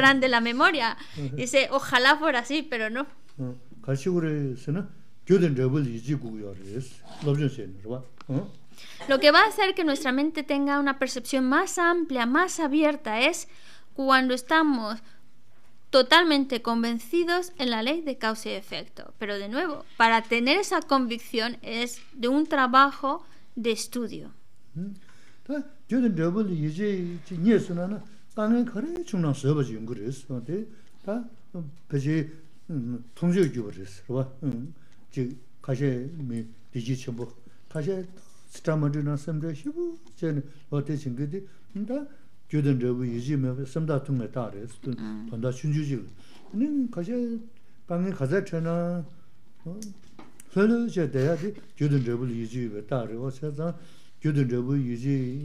grande la memoria. Dice, ojalá fuera así, pero no. Lo que va a hacer que nuestra mente tenga una percepción más amplia, más abierta, es cuando estamos totalmente convencidos en la ley de causa y efecto. Pero de nuevo, para tener esa convicción es de un trabajo de estudio. 다른 거래 중앙 서버지 연구를 했어. 다 배지 통제 기부를 했어. 응. 즉 가셰 미 디지 첨부 가셰 스타머드나 섬데 시부 전 어때 친구들 인다 교든 저부 유지면 섬다 통에 따라서 본다 춘주지. 는 가셰 방에 가자 전에 어 설을 제 대야지 교든 저부 유지에 따라서 교든 저부 유지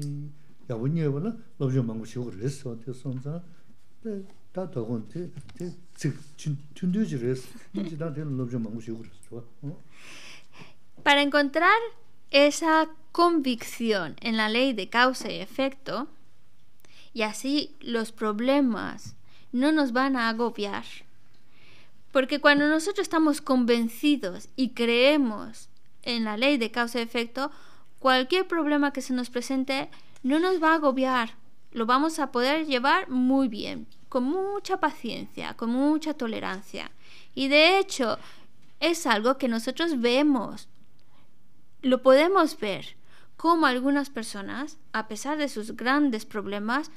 Para encontrar esa convicción en la ley de causa y efecto, y así los problemas no nos van a agobiar. Porque cuando nosotros estamos convencidos y creemos en la ley de causa y efecto, cualquier problema que se nos presente no nos va a agobiar, lo vamos a poder llevar muy bien, con mucha paciencia, con mucha tolerancia. Y de hecho, es algo que nosotros vemos, lo podemos ver, como algunas personas, a pesar de sus grandes problemas,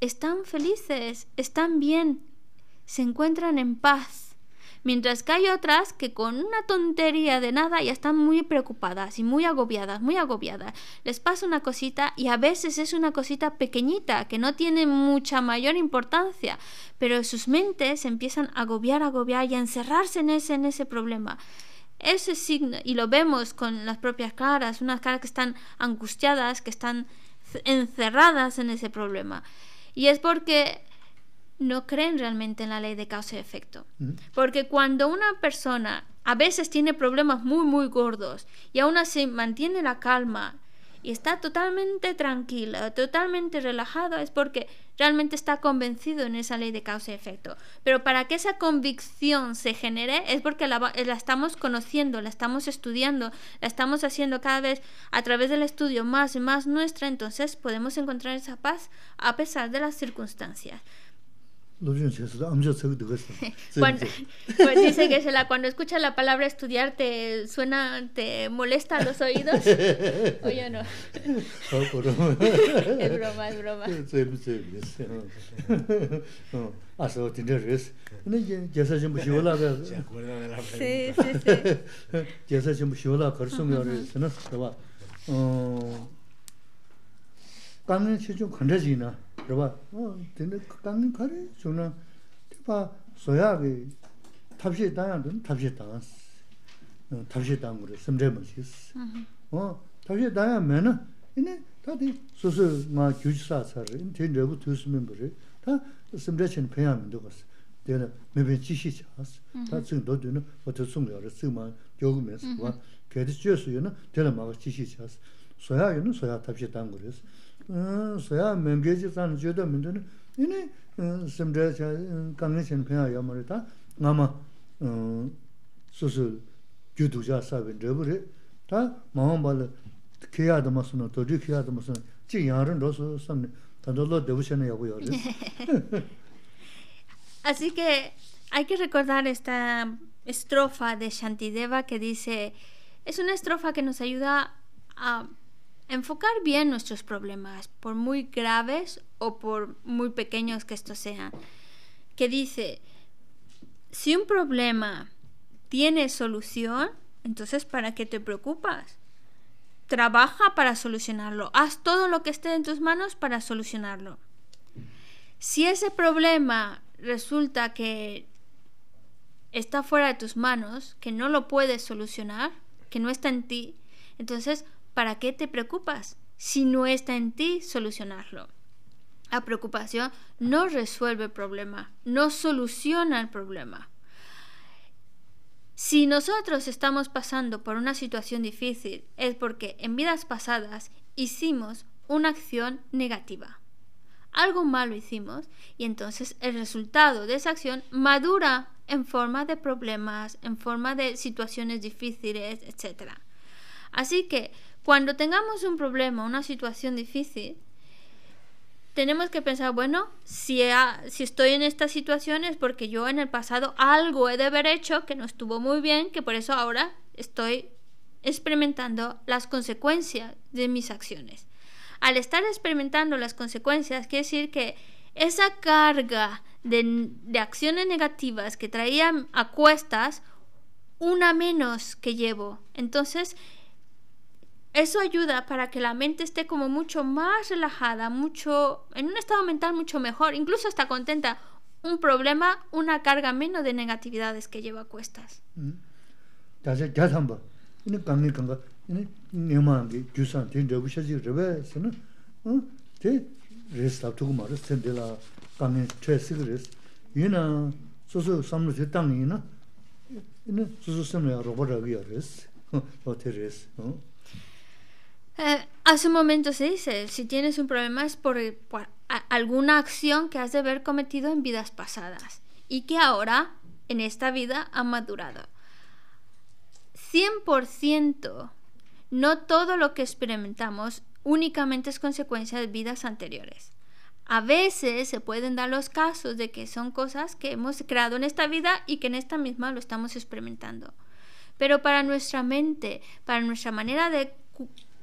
están felices, están bien, se encuentran en paz. Mientras que hay otras que con una tontería de nada ya están muy preocupadas y muy agobiadas, muy agobiadas. Les pasa una cosita y a veces es una cosita pequeñita que no tiene mucha mayor importancia, pero sus mentes empiezan a agobiar, agobiar y a encerrarse en ese, ese problema ese signo, y lo vemos con las propias caras, unas caras que están angustiadas, que están encerradas en ese problema. Y es porque no creen realmente en la ley de causa y efecto. Mm. Porque cuando una persona a veces tiene problemas muy, muy gordos y aún así mantiene la calma y está totalmente tranquila, totalmente relajada, es porque realmente está convencido en esa ley de causa y efecto. Pero para que esa convicción se genere es porque la, estamos conociendo, la estamos estudiando, la estamos haciendo cada vez a través del estudio más y más nuestra, entonces podemos encontrar esa paz a pesar de las circunstancias. cuando, pues dice que cuando escucha la palabra estudiar te suena, te molesta los oídos. o no. Ah, es broma, es broma. ¿Se acuerda de la Sí, sí, sí. rāpa, tēne kāngi kārē, chūna, tēpā sōyā kē, tāpshē tāyāng tēne, tāpshē tāyāng sī, tāpshē tāyāng kōrē, sīmrē mā shī sī. Tāpshē tāyāng mē nā, inē, tā tē, sōsō ngā gyūchī sā sā rē, inē, tēne rēgū tūsī mē mbō rē, tā sīmrē chēne pēyā mē ndō saya mengeji san jodo mendo ne ini semdre cha kangne chen phya ya mare ta ngama su su gyudu ja sa ben de bure ta mahon bal keya da masuna to ri keya da masuna ji yarin do su sam lo de bu chen Así que hay que recordar esta estrofa de Shantideva que dice es una estrofa que nos ayuda a enfocar bien nuestros problemas, por muy graves o por muy pequeños que estos sean, que dice, si un problema tiene solución, entonces ¿para qué te preocupas? Trabaja para solucionarlo, haz todo lo que esté en tus manos para solucionarlo. Si ese problema resulta que está fuera de tus manos, que no lo puedes solucionar, que no está en ti, entonces ¿para qué te preocupas si no está en ti solucionarlo? La preocupación no resuelve el problema, no soluciona el problema. Si nosotros estamos pasando por una situación difícil es porque en vidas pasadas hicimos una acción negativa. Algo malo hicimos y entonces el resultado de esa acción madura en forma de problemas, en forma de situaciones difíciles, etc. Así que cuando tengamos un problema, una situación difícil, tenemos que pensar, bueno, si, estoy en esta situación es porque yo en el pasado algo he de haber hecho que no estuvo muy bien, que por eso ahora estoy experimentando las consecuencias de mis acciones. Al estar experimentando las consecuencias, quiere decir que esa carga de acciones negativas que traía a cuestas, una menos que llevo. Entonces, eso ayuda para que la mente esté como mucho más relajada, mucho en un estado mental mucho mejor, incluso está contenta. Un problema, una carga menos de negatividades que lleva a cuestas. Mm. Eh, hace un momento se dice, si tienes un problema es por, alguna acción que has de haber cometido en vidas pasadas y que ahora, en esta vida, ha madurado. 100%. No todo lo que experimentamos únicamente es consecuencia de vidas anteriores. A veces se pueden dar los casos de que son cosas que hemos creado en esta vida y que en esta misma lo estamos experimentando. Pero para nuestra mente, para nuestra manera de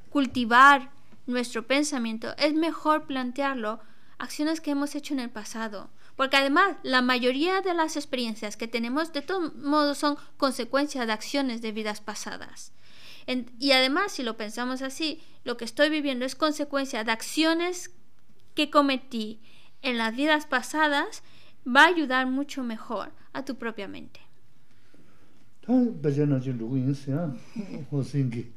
cultivar nuestro pensamiento, es mejor plantearlo acciones que hemos hecho en el pasado. Porque además, la mayoría de las experiencias que tenemos, de todos modos, son consecuencias de acciones de vidas pasadas. y además, si lo pensamos así, lo que estoy viviendo es consecuencia de acciones que cometí en las vidas pasadas, va a ayudar mucho mejor a tu propia mente.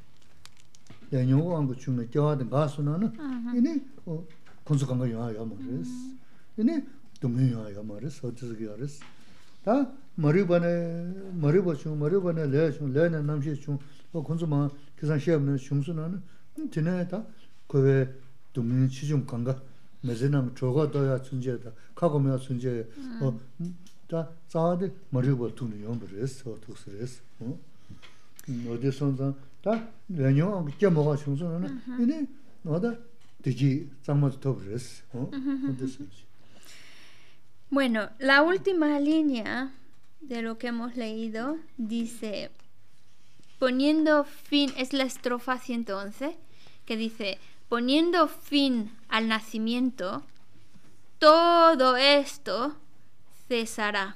yanyungu wangu chungne kiawa dan gaasu na na ini kunzu kanga yuwa ya ma res ini dungi yuwa ya ma res, otis kiya res ta mariba ne, mariba chung, mariba ne le chung, le ne namshi chung o kunzu ma kisan sheba ne chungsu na Bueno, la última línea de lo que hemos leído dice poniendo fin es la estrofa 111 que dice poniendo fin al nacimiento todo esto cesará.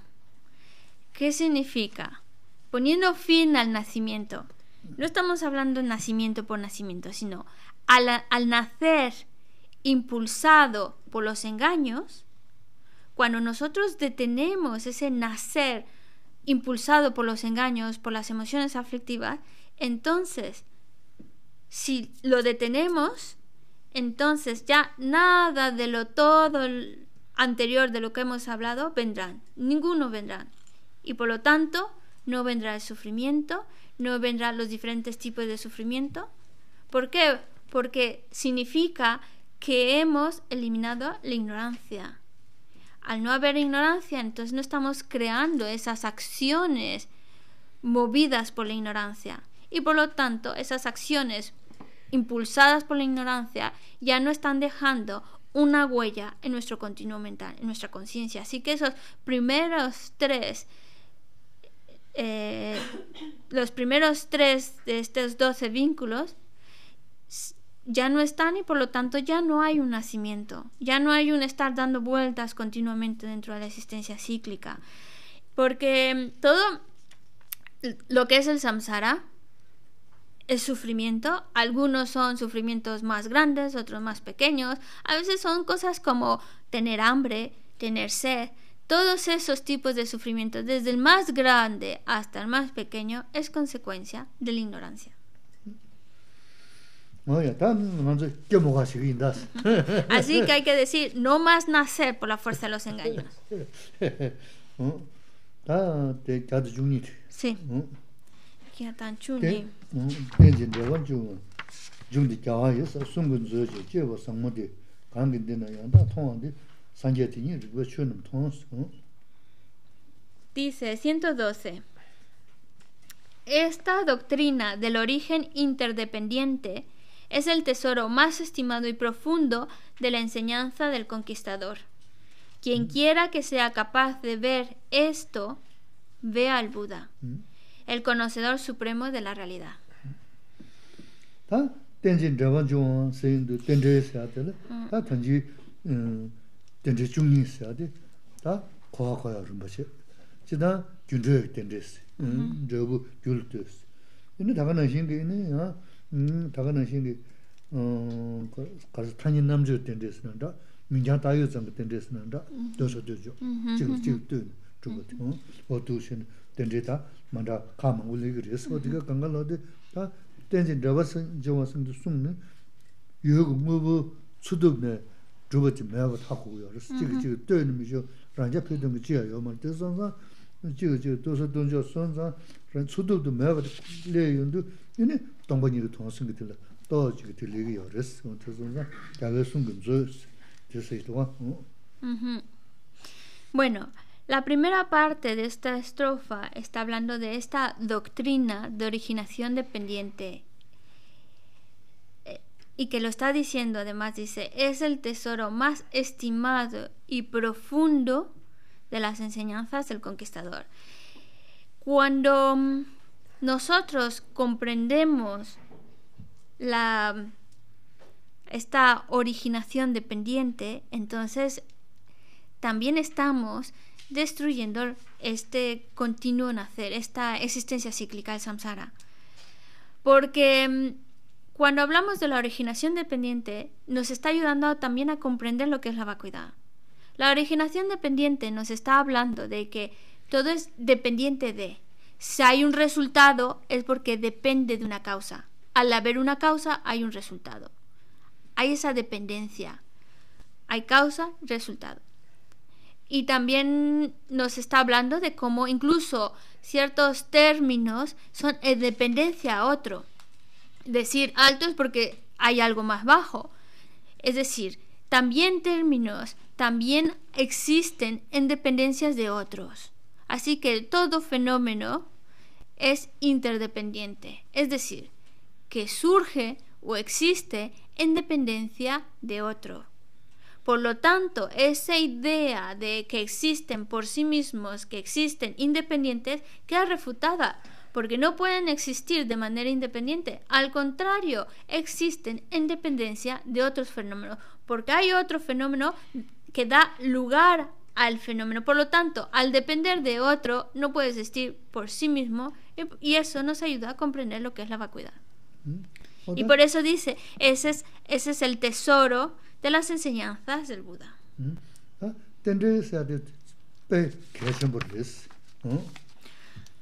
¿Qué significa? poniendo fin al nacimiento. No estamos hablando de nacimiento por nacimiento, sino al, al nacer impulsado por los engaños, cuando nosotros detenemos ese nacer impulsado por los engaños, por las emociones aflictivas, entonces, si lo detenemos, entonces ya nada de lo todo anterior de lo que hemos hablado vendrán, ninguno vendrán. Y por lo tanto, no vendrá el sufrimiento, no vendrán los diferentes tipos de sufrimiento. ¿Por qué? Porque significa que hemos eliminado la ignorancia. Al no haber ignorancia, entonces no estamos creando esas acciones movidas por la ignorancia. Y por lo tanto, esas acciones impulsadas por la ignorancia ya no están dejando una huella en nuestro continuo mental, en nuestra conciencia. Así que esos primeros tres eh, los primeros tres de estos doce vínculos ya no están y por lo tanto ya no hay un nacimiento, ya no hay un estar dando vueltas continuamente dentro de la existencia cíclica, porque todo lo que es el samsara es sufrimiento, algunos son sufrimientos más grandes, otros más pequeños, a veces son cosas como tener hambre, tener sed, todos esos tipos de sufrimiento, desde el más grande hasta el más pequeño, es consecuencia de la ignorancia. Así que hay que decir, no más nacer por la fuerza de los engaños. Dice 112. Esta doctrina del origen interdependiente es el tesoro más estimado y profundo de la enseñanza del conquistador. Quien mm. quiera que sea capaz de ver esto, vea al Buda, mm. el conocedor supremo de la realidad. ten re chung nyi siya de, ta koha koha rumba siya, chi ta kyun röyak ten re siya, dra bu gyul to siya. Ini dhaga na xingi ini ya, dhaga na xingi, qara tanyin namchiyo ten re siya nanda, mingyaan tayo zangka ten re siya nanda, dho sha dho jo, chigas ini, chugati. O tu siya ten re manda kama Bueno, la primera parte de esta estrofa está hablando de esta doctrina de originación dependiente y que lo está diciendo además, dice, es el tesoro más estimado y profundo de las enseñanzas del conquistador. Cuando mm, nosotros comprendemos la, esta originación dependiente, entonces también estamos destruyendo este continuo nacer, esta existencia cíclica del samsara. Porque mm, cuando hablamos de la originación dependiente, nos está ayudando también a comprender lo que es la vacuidad. La originación dependiente nos está hablando de que todo es dependiente de. Si hay un resultado es porque depende de una causa. Al haber una causa hay un resultado. Hay esa dependencia. Hay causa, resultado. Y también nos está hablando de cómo incluso ciertos términos son en eh, dependencia a otro decir alto es porque hay algo más bajo. Es decir, también términos, también existen en dependencias de otros. Así que todo fenómeno es interdependiente, es decir, que surge o existe en dependencia de otro. Por lo tanto, esa idea de que existen por sí mismos, que existen independientes, queda refutada porque no pueden existir de manera independiente. Al contrario, existen en dependencia de otros fenómenos, porque hay otro fenómeno que da lugar al fenómeno. Por lo tanto, al depender de otro, no puede existir por sí mismo y eso nos ayuda a comprender lo que es la vacuidad. Mm. Y por eso dice, ese es, ese es el tesoro de las enseñanzas del Buda. Mm. Ah,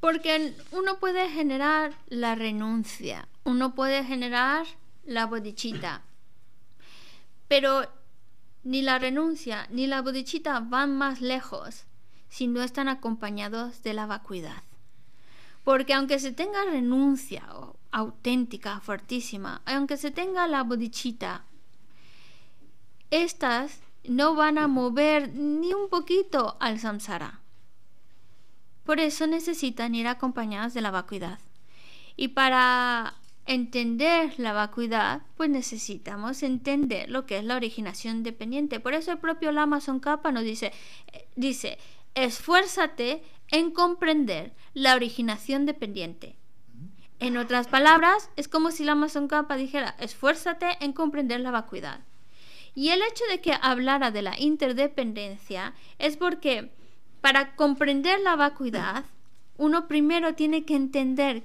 Porque uno puede generar la renuncia, uno puede generar la bodichita, pero ni la renuncia ni la bodichita van más lejos si no están acompañados de la vacuidad. Porque aunque se tenga renuncia auténtica, fortísima, aunque se tenga la bodichita, estas no van a mover ni un poquito al samsara. Por eso necesitan ir acompañadas de la vacuidad. Y para entender la vacuidad, pues necesitamos entender lo que es la originación dependiente. Por eso el propio Lama Tsongkhapa nos dice, dice, esfuérzate en comprender la originación dependiente. En otras palabras, es como si Lama Tsongkhapa dijera, esfuérzate en comprender la vacuidad. Y el hecho de que hablara de la interdependencia es porque para comprender la vacuidad, uno primero tiene que entender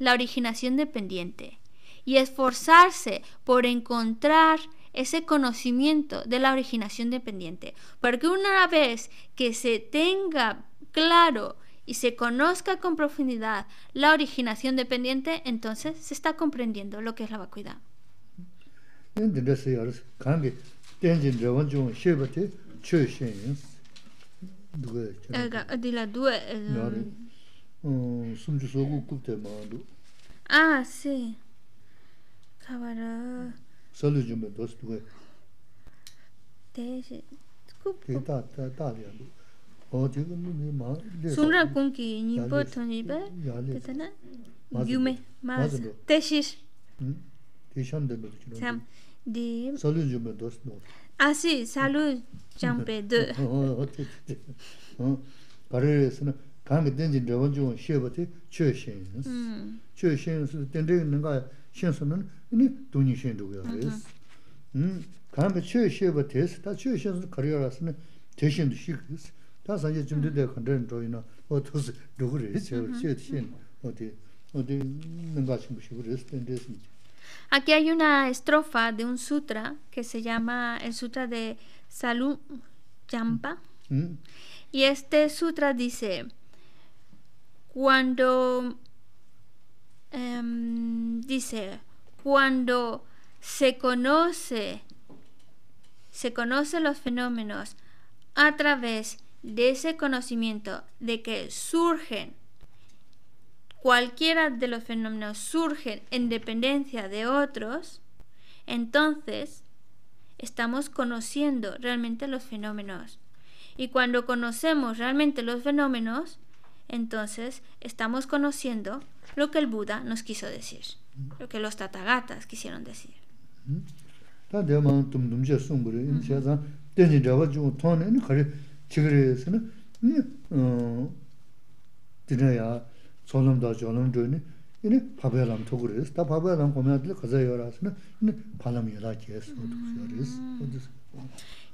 la originación dependiente y esforzarse por encontrar ese conocimiento de la originación dependiente. Porque una vez que se tenga claro y se conozca con profundidad la originación dependiente, entonces se está comprendiendo lo que es la vacuidad. Yessi, horse или yahan, cover me mo hmm? me shuta ve Rishe Mvante, shwenyu cra gillsya пос Jam burma. Adila duwe? No doka. Sumtio sogo kup ca ma aallunu. Ah si. Daveva ra. Salwa jiyumb 不是 esa tu we 1952OD Teje, kup ku antarsuli na diga'ima qiren i morningsi Heh pick up a little sip. Sumraon kMC nvam ke sweet verses, Men di salu jume dos no ah si salu jambe de du ni xin du ge de Aquí hay una estrofa de un sutra que se llama el sutra de salum Champa. Mm. Y este sutra dice, cuando, em, dice, cuando se conoce, se conocen los fenómenos a través de ese conocimiento de que surgen cualquiera de los fenómenos surgen en dependencia de otros, entonces estamos conociendo realmente los fenómenos. Y cuando conocemos realmente los fenómenos, entonces estamos conociendo lo que el Buda nos quiso decir, lo que los Tathagatas quisieron decir.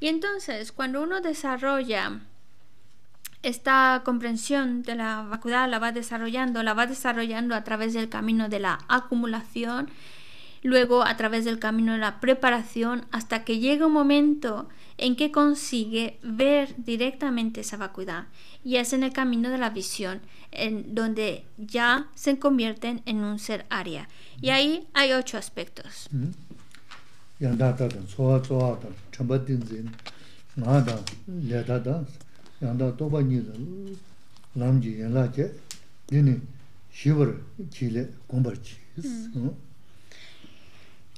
Y entonces, cuando uno desarrolla esta comprensión de la vacuidad, la va desarrollando, la va desarrollando a través del camino de la acumulación, luego a través del camino de la preparación, hasta que llega un momento en que consigue ver directamente esa vacuidad y es en el camino de la visión, en donde ya se convierten en un ser área. Y ahí hay ocho aspectos. Mm-hmm. Mm-hmm. Mm-hmm.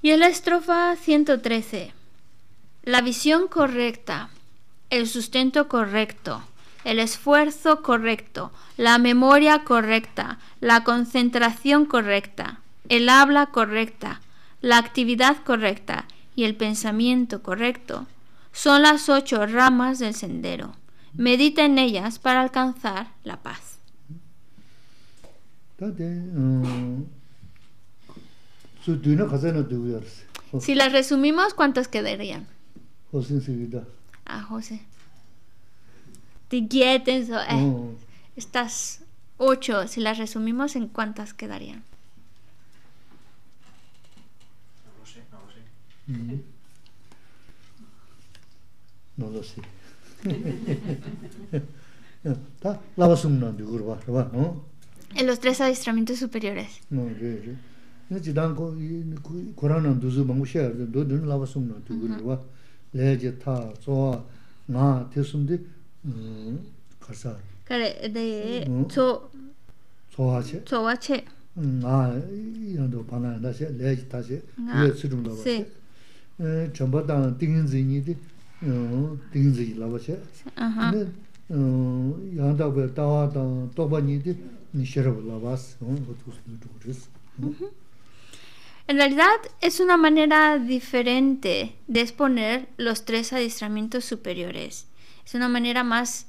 Y en la estrofa 113, la visión correcta, el sustento correcto, el esfuerzo correcto, la memoria correcta, la concentración correcta, el habla correcta, la actividad correcta y el pensamiento correcto son las ocho ramas del sendero. Medita en ellas para alcanzar la paz. Mm. Si las resumimos, ¿cuántas quedarían? Ah, José die Dieten, so, eh, mm. estas ocho, si las resumimos, ¿en cuántas quedarían? No lo sé, no lo sé. Mm. No lo sé. En los tres adiestramientos superiores. No, sí, sí. Chidanko, Corán, un Mangushe, Dodun, curva. Tugurwa, Leje, Ta, Zoa, Nga, Tesum, en realidad es una manera diferente de exponer los tres adiestramientos superiores. Es una manera más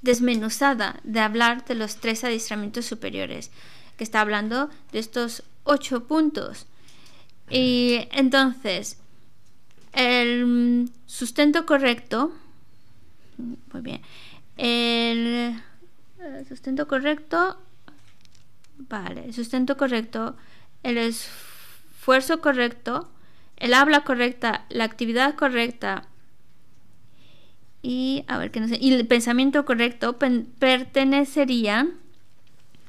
desmenuzada de hablar de los tres adiestramientos superiores, que está hablando de estos ocho puntos. Y entonces, el sustento correcto, muy bien, el sustento correcto, vale, el sustento correcto, el esfuerzo correcto, el habla correcta, la actividad correcta, y a ver qué no Y el pensamiento correcto pertenecería.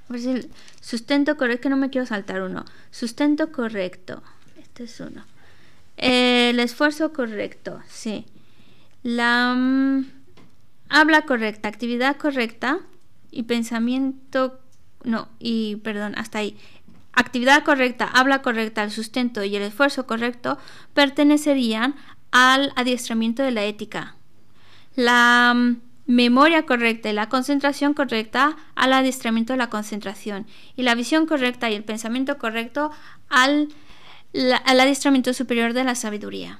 A el sustento correcto. Que no me quiero saltar uno. Sustento correcto. Este es uno. el esfuerzo correcto. Sí. La mm, habla correcta. Actividad correcta. Y pensamiento. No. Y perdón. Hasta ahí actividad correcta, habla correcta, el sustento y el esfuerzo correcto pertenecerían al adiestramiento de la ética la memoria correcta y la concentración correcta al adiestramiento de la concentración y la visión correcta y el pensamiento correcto al, al adiestramiento superior de la sabiduría.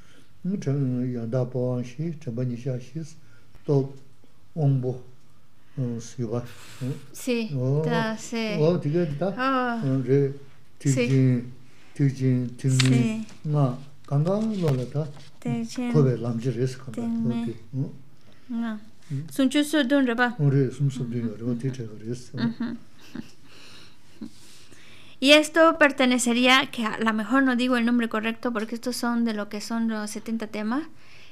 Ch'a da po'a shi, ch'a bani shi, to'a omboo shi Si, da, oh, si. Oh, uh, o, uh. oh, t'i g'a re, ti'i jing, ti'i Nga, kan'ka'a n'o'la ta'a, k'o'ba'i lam'ji re'a s'ka'a. Ti'i jing, ti'i jing, ti'i jing. O re, Y esto pertenecería, que a lo mejor no digo el nombre correcto porque estos son de lo que son los 70 temas,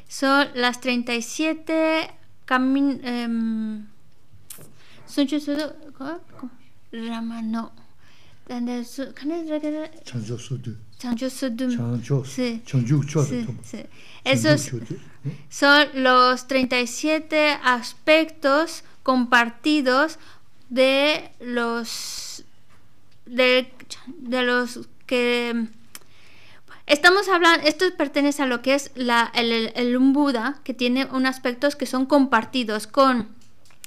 son las 37 camin... Eh, Ramano. sí. Esos son los 37 aspectos compartidos de los de, los que Estamos hablando, esto pertenece a lo que es la, el, el, Buda, que tiene unos aspectos que son compartidos con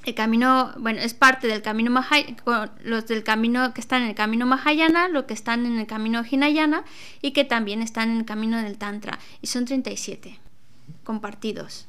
el camino, bueno, es parte del camino Mahayana, los del camino que están en el camino Mahayana, los que están en el camino Hinayana y que también están en el camino del Tantra. Y son 37 compartidos.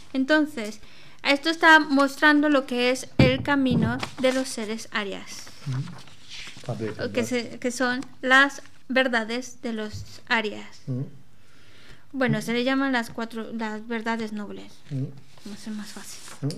Entonces, esto está mostrando lo que es el camino de los seres arias, que, son las verdades de los arias. Bueno, se le llaman las cuatro las verdades nobles. como es más fácil.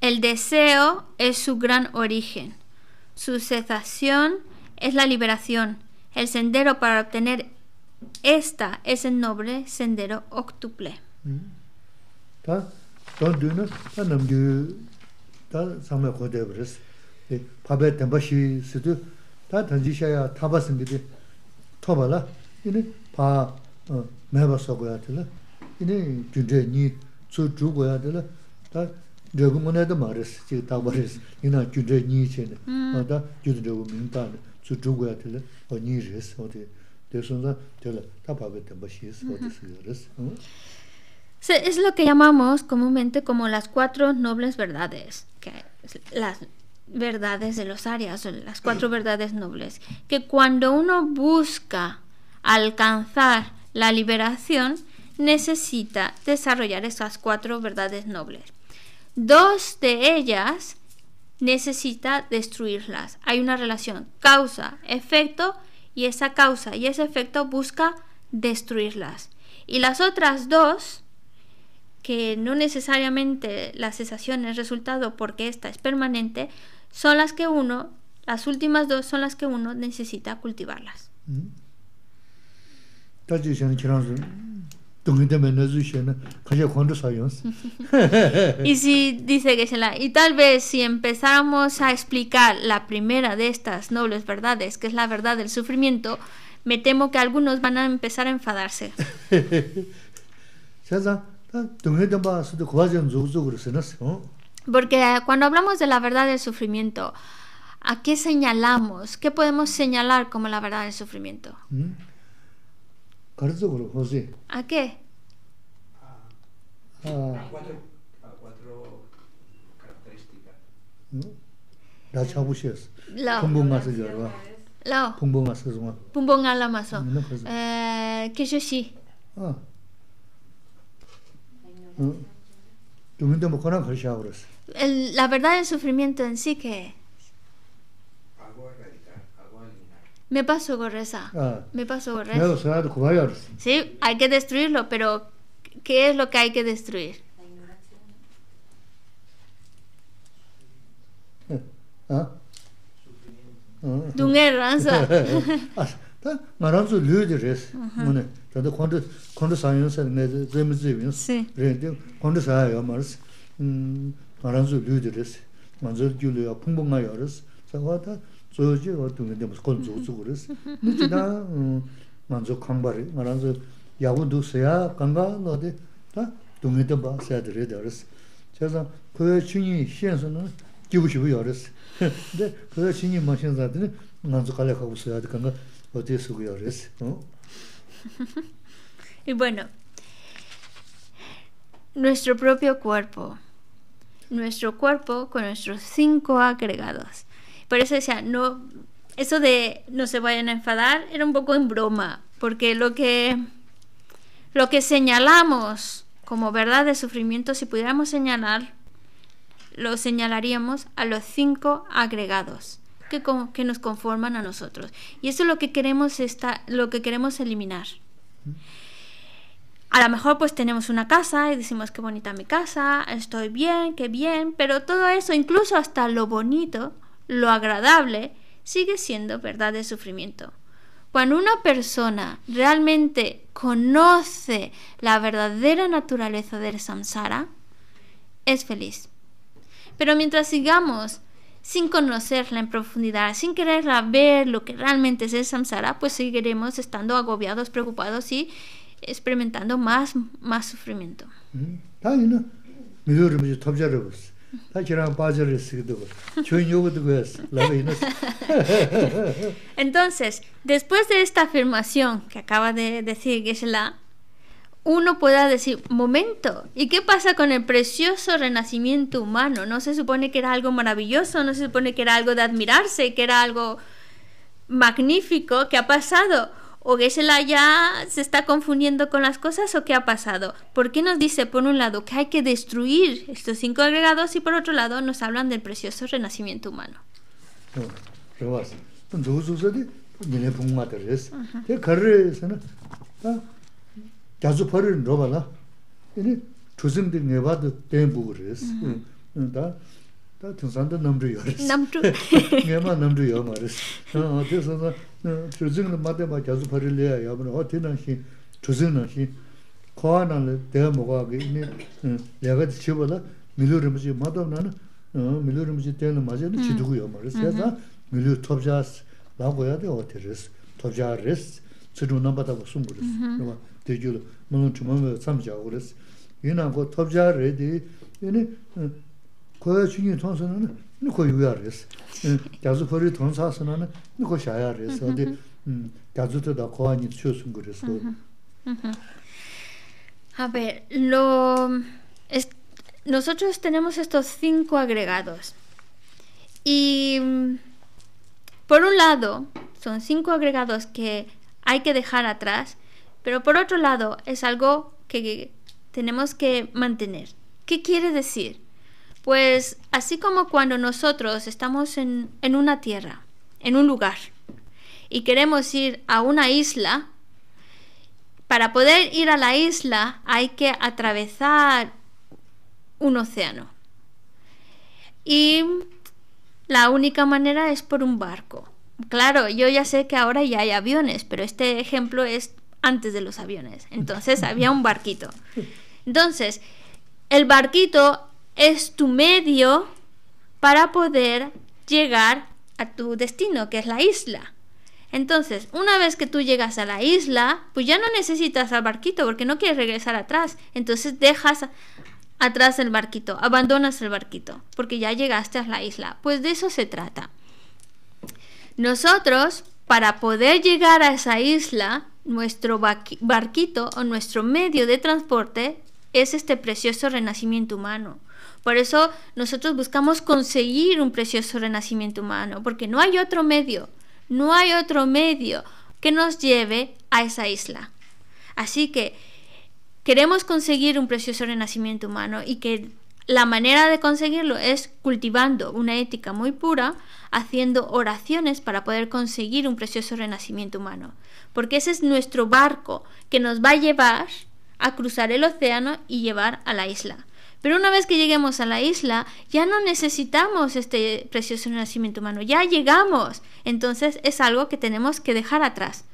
El deseo es su gran origen, su cesación es la liberación. El sendero para obtener esta es el noble sendero octuple. Ta, ta nam du, ta samay Pa bet tenba shi ta danji shaya taba singe pa e, me baso goya de la, yini junze ta, Es lo que llamamos comúnmente como las cuatro nobles verdades, que las verdades de los áreas, las cuatro verdades nobles, que cuando uno busca alcanzar la liberación, necesita desarrollar esas cuatro verdades nobles. Dos de ellas necesita destruirlas. Hay una relación causa-efecto y esa causa y ese efecto busca destruirlas. Y las otras dos, que no necesariamente la cesación es resultado porque esta es permanente, son las que uno, las últimas dos son las que uno necesita cultivarlas. ¿Mm? y si dice la y tal vez si empezamos a explicar la primera de estas nobles verdades, que es la verdad del sufrimiento, me temo que algunos van a empezar a enfadarse. Porque cuando hablamos de la verdad del sufrimiento, ¿a qué señalamos? ¿Qué podemos señalar como la verdad del sufrimiento? ¿Mm? 가르쳐고 호세. ¿A qué? Ah. A ah. cuatro, a cuatro características. La chabuches. La. Pumbongaso yorba. La. Pumbongaso zuma. Pumbongala maso. Eh, ¿qué es sí? Ah. ah. La verdad el sufrimiento en sí que Me paso con reza. Ah. me paso con reza. Sí, hay que destruirlo, pero ¿qué es lo que hay que destruir? ¿Ah? Dunga ranza. Maranzu luyo res. cuando cuando sanyo san me de zemi. Rendi kondo sayo maras. Maranzu luyo res. Maranzo, gyulu ya mayores, nga y bueno, nuestro propio cuerpo, nuestro cuerpo con nuestros cinco agregados. Por eso decía, no, eso de no se vayan a enfadar era un poco en broma, porque lo que, lo que señalamos como verdad de sufrimiento, si pudiéramos señalar, lo señalaríamos a los cinco agregados que, que nos conforman a nosotros. Y eso es lo que queremos, lo que queremos eliminar. A lo mejor pues tenemos una casa y decimos qué bonita mi casa, estoy bien, qué bien, pero todo eso, incluso hasta lo bonito, lo agradable, sigue siendo verdad de sufrimiento. Cuando una persona realmente conoce la verdadera naturaleza del samsara, es feliz. Pero mientras sigamos sin conocerla en profundidad, sin quererla ver lo que realmente es el samsara, pues seguiremos estando agobiados, preocupados y experimentando más, más sufrimiento. Entonces, después de esta afirmación que acaba de decir es la uno puede decir, momento, ¿y qué pasa con el precioso renacimiento humano? ¿No se supone que era algo maravilloso? ¿No se supone que era algo de admirarse? ¿Que era algo magnífico? que ha pasado? ¿O Geshe-la ya se está confundiendo con las cosas o qué ha pasado? ¿Por qué nos dice, por un lado, que hay que destruir estos cinco agregados y por otro lado nos hablan del precioso renacimiento humano? chūzhīngi mātē mā jāzū pārī lēyā yā mūni, o tī nā xīn, chūzhīngi nā xīn, kua nā lē, dēyā mō kua kī, nē, lē gā tī chī bā lā, mīlū rīmchī, mā tō nā nā, mīlū rīmchī dēyā nā A ver, lo, nosotros tenemos estos cinco agregados. Y por un lado, son cinco agregados que hay que dejar atrás, pero por otro lado, es algo que tenemos que mantener. ¿Qué quiere decir? Pues así como cuando nosotros estamos en, una tierra, en un lugar, y queremos ir a una isla, para poder ir a la isla hay que atravesar un océano. Y la única manera es por un barco. Claro, yo ya sé que ahora ya hay aviones, pero este ejemplo es antes de los aviones. Entonces había un barquito. Entonces, el barquito es tu medio para poder llegar a tu destino, que es la isla. Entonces, una vez que tú llegas a la isla, pues ya no necesitas al barquito porque no quieres regresar atrás. Entonces dejas atrás el barquito, abandonas el barquito porque ya llegaste a la isla. Pues de eso se trata. Nosotros, para poder llegar a esa isla, nuestro barquito o nuestro medio de transporte es este precioso renacimiento humano. Por eso nosotros buscamos conseguir un precioso renacimiento humano, porque no hay otro medio, no hay otro medio que nos lleve a esa isla. Así que queremos conseguir un precioso renacimiento humano y que la manera de conseguirlo es cultivando una ética muy pura, haciendo oraciones para poder conseguir un precioso renacimiento humano, porque ese es nuestro barco que nos va a llevar a cruzar el océano y llevar a la isla. Pero una vez que lleguemos a la isla, ya no necesitamos este precioso renacimiento humano, ya llegamos. Entonces es algo que tenemos que dejar atrás.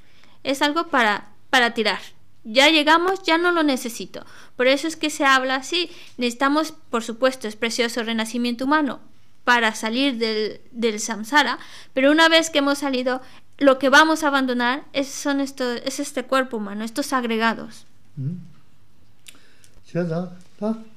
Es algo para, para tirar. Ya llegamos, ya no lo necesito. Por eso es que se habla así. Necesitamos, por supuesto, es precioso renacimiento humano para salir del, samsara, pero una vez que hemos salido, lo que vamos a abandonar es, son esto, es este cuerpo humano, estos agregados. Mm.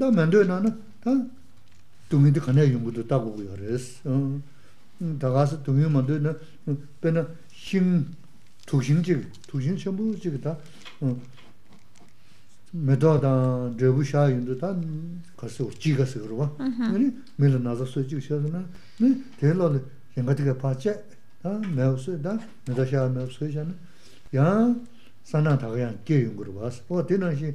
dā mēndui nā, dā dūngi dī khaniay yungu dō dā gu gu yā rēs, dā gāsi dūngi māndui nā, bē na xīn 가서 chīg, tūxin 아니 메르 dā, mē dō dā drewu shāi yungu dā, gāsi uchī gāsi uruwa, mē dā nāzaq sui chīg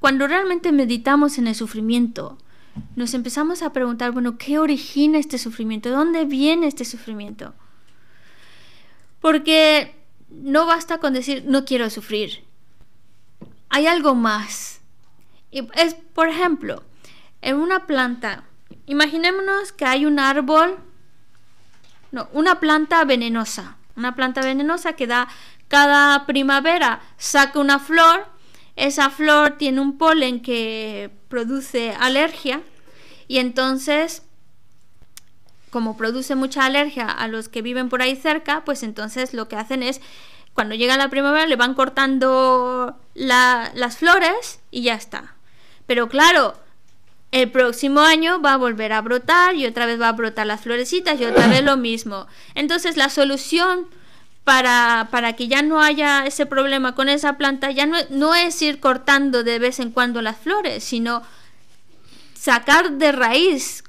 Cuando realmente meditamos en el sufrimiento, nos empezamos a preguntar, bueno, ¿qué origina este sufrimiento? dónde viene este sufrimiento? Porque no basta con decir, no quiero sufrir. Hay algo más. es, por ejemplo, en una planta, imaginémonos que hay un árbol, no, una planta venenosa, una planta venenosa que da cada primavera, saca una flor esa flor tiene un polen que produce alergia y entonces como produce mucha alergia a los que viven por ahí cerca, pues entonces lo que hacen es, cuando llega la primavera, le van cortando las flores y ya está. Pero claro, el próximo año va a volver a brotar y otra vez va a brotar las florecitas y otra vez lo mismo. Entonces la solución para, que ya no haya ese problema con esa planta, ya no, no es ir cortando de vez en cuando las flores, sino sacar de raíz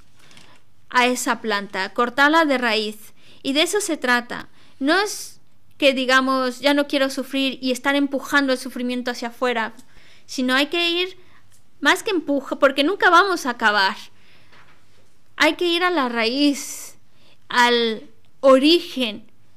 a esa planta, cortarla de raíz. Y de eso se trata. No es que digamos, ya no quiero sufrir y estar empujando el sufrimiento hacia afuera, sino hay que ir más que empuja, porque nunca vamos a acabar. Hay que ir a la raíz, al origen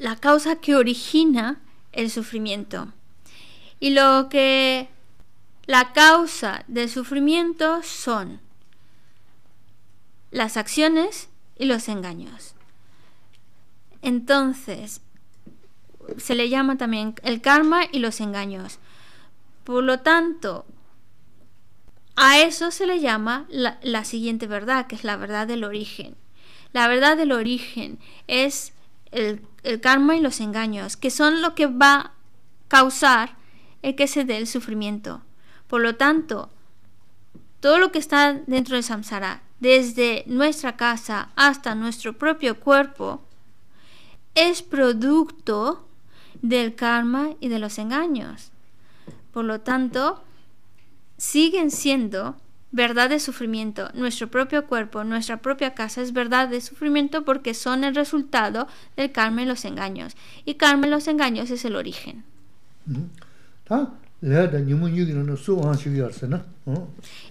la causa que origina el sufrimiento. Y lo que la causa del sufrimiento son las acciones y los engaños. Entonces, se le llama también el karma y los engaños. Por lo tanto, a eso se le llama la, siguiente verdad, que es la verdad del origen. La verdad del origen es el, karma y los engaños, que son lo que va a causar el que se dé el sufrimiento. Por lo tanto, todo lo que está dentro de samsara, desde nuestra casa hasta nuestro propio cuerpo, es producto del karma y de los engaños. Por lo tanto, siguen siendo verdad de sufrimiento. Nuestro propio cuerpo, nuestra propia casa es verdad de sufrimiento porque son el resultado del karma y los engaños. Y karma y los engaños es el origen.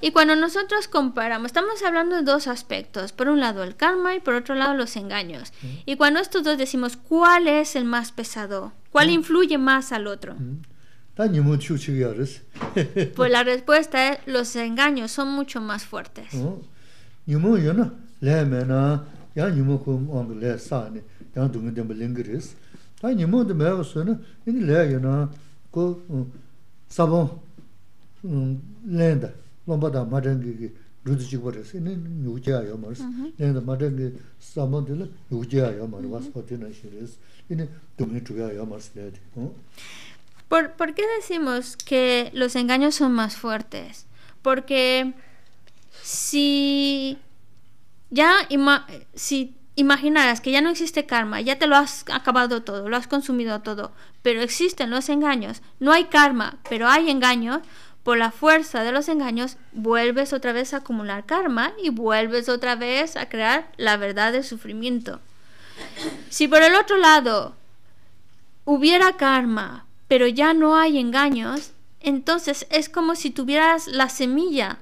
Y cuando nosotros comparamos, estamos hablando de dos aspectos, por un lado el karma y por otro lado los engaños. Y cuando estos dos decimos, ¿cuál es el más pesado? ¿Cuál influye más al otro? Daño mucho chigares. Pues la respuesta es los engaños son mucho más fuertes. Ni yo no, le ya ni on le sane, ya tu me de lingres. de mero sone, ni le yo no, co lenda, no da madangi ki rudi chi por lenda madangi sabo de yo ya yo mars, va sotina shires. Ni tu ¿Por, qué decimos que los engaños son más fuertes? Porque si ya si imaginaras que ya no existe karma, ya te lo has acabado todo, lo has consumido todo, pero existen los engaños, no hay karma, pero hay engaños, por la fuerza de los engaños vuelves otra vez a acumular karma y vuelves otra vez a crear la verdad del sufrimiento. Si por el otro lado hubiera karma, pero ya no hay engaños, entonces es como si tuvieras la semilla.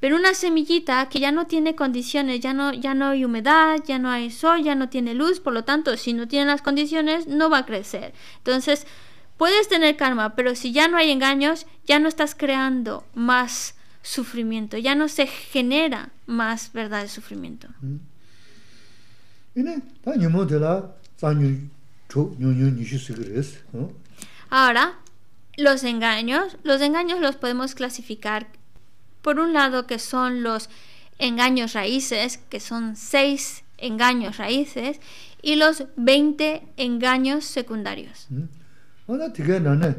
Pero una semillita que ya no tiene condiciones, ya no, ya no hay humedad, ya no hay sol, ya no tiene luz, por lo tanto, si no tiene las condiciones, no va a crecer. Entonces, puedes tener karma, pero si ya no hay engaños, ya no estás creando más sufrimiento, ya no se genera más verdad de sufrimiento. Ahora, los engaños. Los engaños los podemos clasificar por un lado que son los engaños raíces, que son seis engaños raíces, y los 20 engaños secundarios. Mm-hmm.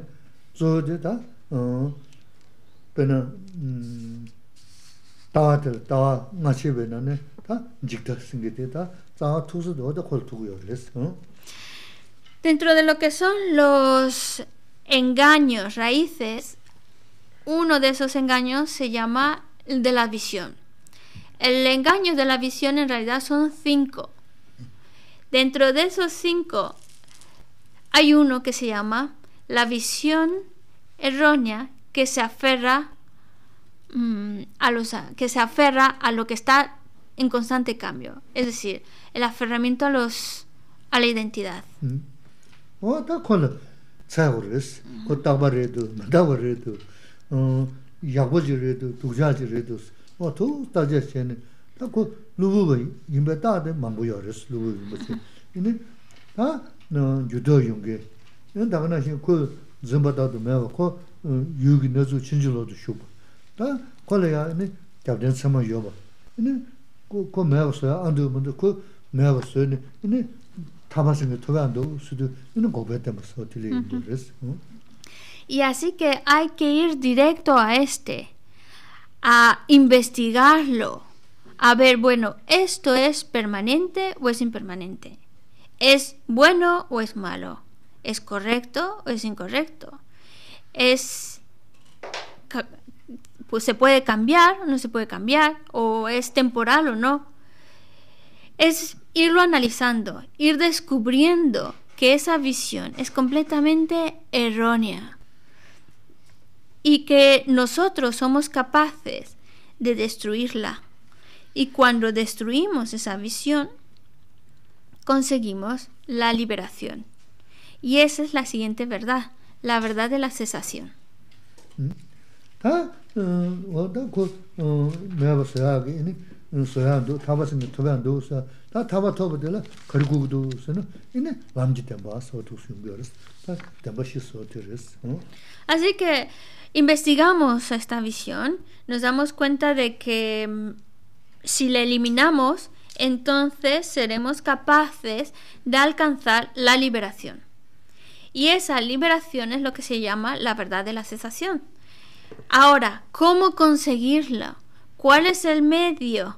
Dentro de lo que son los engaños, raíces, uno de esos engaños se llama el de la visión. El engaño de la visión en realidad son cinco. Dentro de esos cinco hay uno que se llama la visión errónea que se aferra mm, a los, que se aferra a lo que está en constante cambio, es decir, el aferramiento a los a la identidad. Mm. 어, 다 콜로 차고르스. 그 따바레도, 나다바레도. 어, 야보지레도, 두자지레도. 어, 또 따제체는 다그 누부가 임베다데 망고여르스. 누부 임베체. 이네 아, 너 유도 용게. 이건 당연하지. 그 zimbadadu mewa ko yugi nezu chinchilodu shubu. Da kola ya ini gyabdian tsama yoba. Ini ko mewa 그 andu 이네 mewa Y así que hay que ir directo a este, a investigarlo, a ver, bueno, ¿esto es permanente o es impermanente? ¿Es bueno o es malo? ¿Es correcto o es incorrecto? ¿Es pues se puede cambiar, o no se puede cambiar, o es temporal o no. Es irlo analizando, ir descubriendo que esa visión es completamente errónea y que nosotros somos capaces de destruirla. Y cuando destruimos esa visión, conseguimos la liberación. Y esa es la siguiente verdad, la verdad de la cesación. Mm. Así que investigamos esta visión, nos damos cuenta de que mm, si la eliminamos, entonces seremos capaces de alcanzar la liberación. Y esa liberación es lo que se llama la verdad de la cesación. Ahora, ¿cómo conseguirla? ¿Cuál es el medio?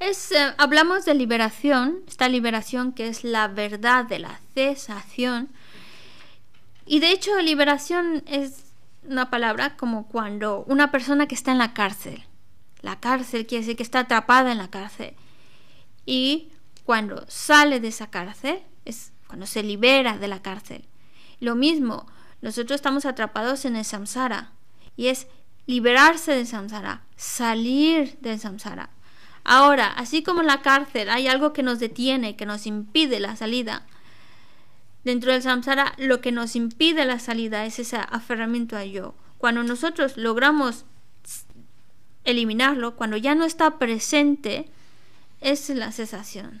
Es, eh, hablamos de liberación, esta liberación que es la verdad de la cesación. Y de hecho, liberación es una palabra como cuando una persona que está en la cárcel, la cárcel quiere decir que está atrapada en la cárcel, y cuando sale de esa cárcel, es cuando se libera de la cárcel. Lo mismo, nosotros estamos atrapados en el samsara y es liberarse del samsara, salir del samsara. Ahora, así como en la cárcel hay algo que nos detiene, que nos impide la salida, dentro del samsara lo que nos impide la salida es ese aferramiento a yo. Cuando nosotros logramos eliminarlo, cuando ya no está presente, es la cesación.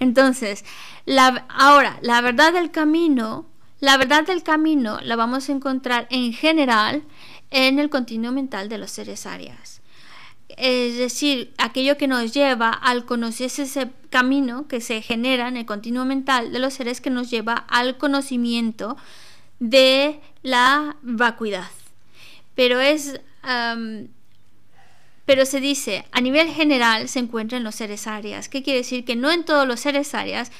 Entonces, la, ahora, la verdad del camino, la verdad del camino la vamos a encontrar en general en el continuo mental de los seres áreas Es decir, aquello que nos lleva al conocer ese camino que se genera en el continuo mental de los seres que nos lleva al conocimiento de la vacuidad. Pero es pero se dice, a nivel general se encuentra en los seres áreas. ¿Qué quiere decir? Que no en todos los seres áreas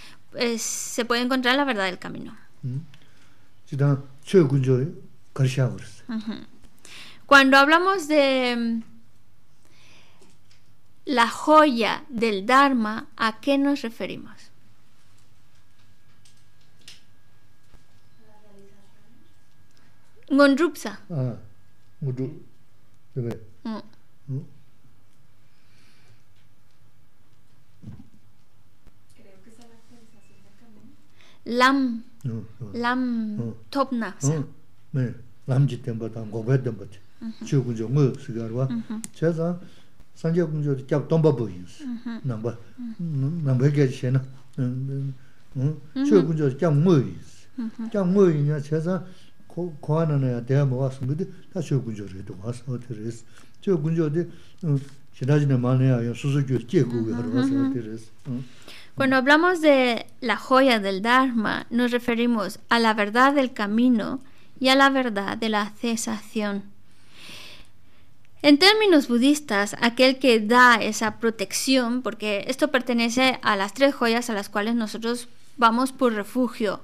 se puede encontrar la verdad del camino. Mm-hmm. Este. Cuando hablamos de mm, la joya del Dharma, ¿a qué nos referimos? Gonrupsa. Ah, 그래. 응. top na sa me lam ji tem ba ta go ba dem ba ti chu gu jo mu su ga wa cha sa san ji gu jo ti kyap tom ba bu yu su na ba na ba Cuando hablamos de la joya del Dharma, nos referimos a la verdad del camino y a la verdad de la cesación. En términos budistas, aquel que da esa protección, porque esto pertenece a las tres joyas a las cuales nosotros vamos por refugio,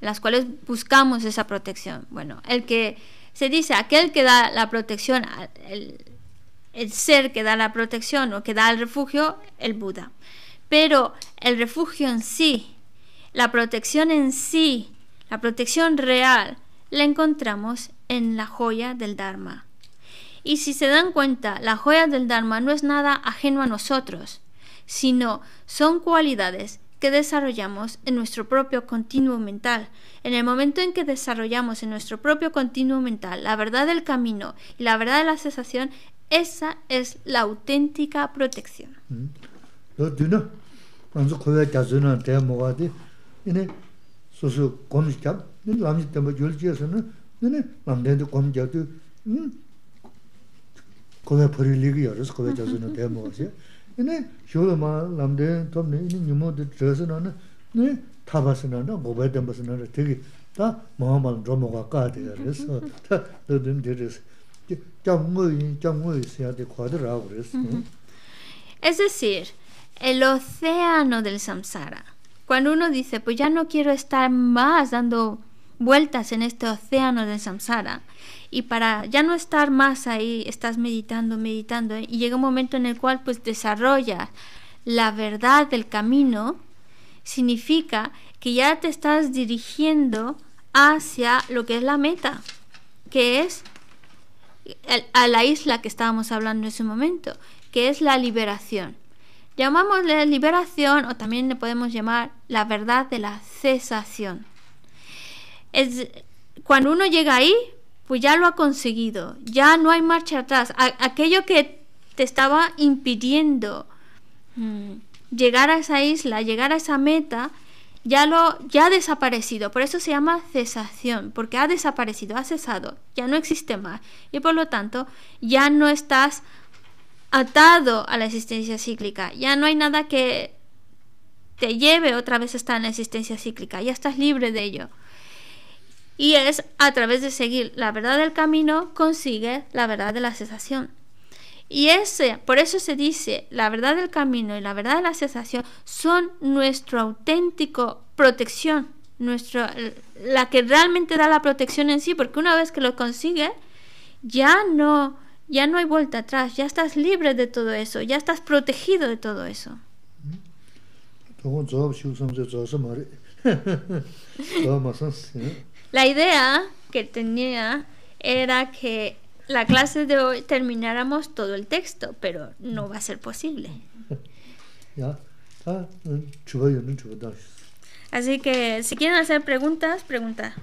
las cuales buscamos esa protección. Bueno, el que se dice, aquel que da la protección, el, el ser que da la protección o que da el refugio, el Buda. Pero el refugio en sí, la protección en sí, la protección real, la encontramos en la joya del Dharma. Y si se dan cuenta, la joya del Dharma no es nada ajeno a nosotros, sino son cualidades que desarrollamos en nuestro propio continuo mental. En el momento en que desarrollamos en nuestro propio continuo mental la verdad del camino y la verdad de la cesación, esa es la auténtica protección. Es decir, el océano del samsara. Cuando uno dice, pues ya no quiero estar más dando vueltas en este océano de samsara. Y para ya no estar más ahí, estás meditando, meditando, ¿eh? y llega un momento en el cual pues desarrollas la verdad del camino, significa que ya te estás dirigiendo hacia lo que es la meta, que es a la isla que estábamos hablando en ese momento, que es la liberación. llamamos la liberación o también le podemos llamar la verdad de la cesación es, cuando uno llega ahí, pues ya lo ha conseguido, ya no hay marcha atrás. aquello que te estaba impidiendo mm. llegar a esa isla, llegar a esa meta, ya lo ya ha desaparecido. Por eso se llama cesación, porque ha desaparecido, ha cesado, ya no existe más y por lo tanto ya no estás atado a la existencia cíclica. Ya no hay nada que te lleve otra vez a estar en la existencia cíclica, ya estás libre de ello. Y es a través de seguir la verdad del camino consigue la verdad de la cesación. Y ese, por eso se dice, la verdad del camino y la verdad de la cesación son nuestro auténtico protección, nuestro, la que realmente da la protección en sí, porque una vez que lo consigue ya no, ya no hay vuelta atrás, ya estás libre de todo eso, ya estás protegido de todo eso. La idea que tenía era que la clase de hoy termináramos todo el texto, pero no va a ser posible. Ah, mm, Así que si quieren hacer preguntas, pregunta.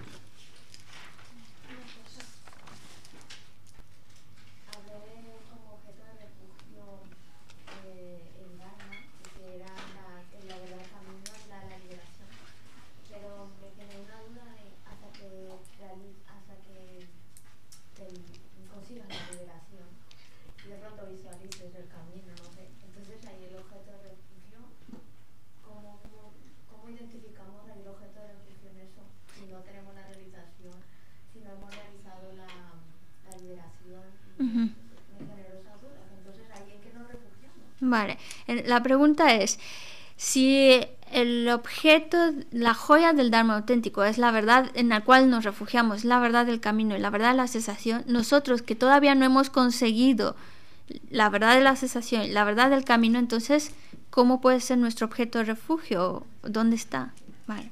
la pregunta es, si el objeto, la joya del Dharma auténtico es la verdad en la cual nos refugiamos, la verdad del camino y la verdad de la cesación, nosotros que todavía no hemos conseguido la verdad de la cesación y la verdad del camino, entonces, ¿cómo puede ser nuestro objeto de refugio? ¿Dónde está? Vale.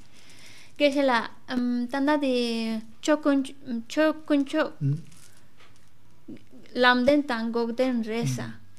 es la em, tanda de Chokun mm. Lamden Reza. Mm.